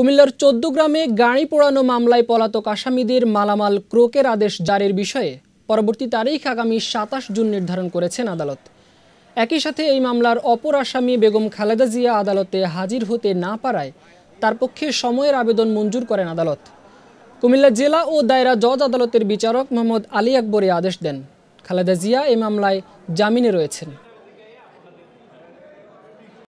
কুমিল্লার চোদ্দ গ্রামে গাড়ি পোড়ানো মামলায় পলাতক আসামিদের মালামাল ক্রোকের আদেশ জারির বিষয়ে পরবর্তী তারিখ আগামী সাতাশ জুন নির্ধারণ করেছেন আদালত একই সাথে এই মামলার অপর আসামি বেগম খালেদা জিয়া আদালতে হাজির হতে না পারায় তার পক্ষে সময়ের আবেদন মঞ্জুর করেন আদালত কুমিল্লা জেলা ও দায়রা জজ আদালতের বিচারক মোহাম্মদ আলী আকবরে আদেশ দেন খালেদা জিয়া এই মামলায় জামিনে রয়েছেন